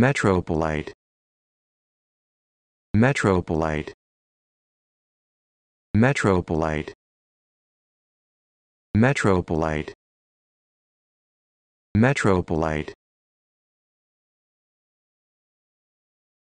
Metropolite Metropolite Metropolite Metropolite Metropolite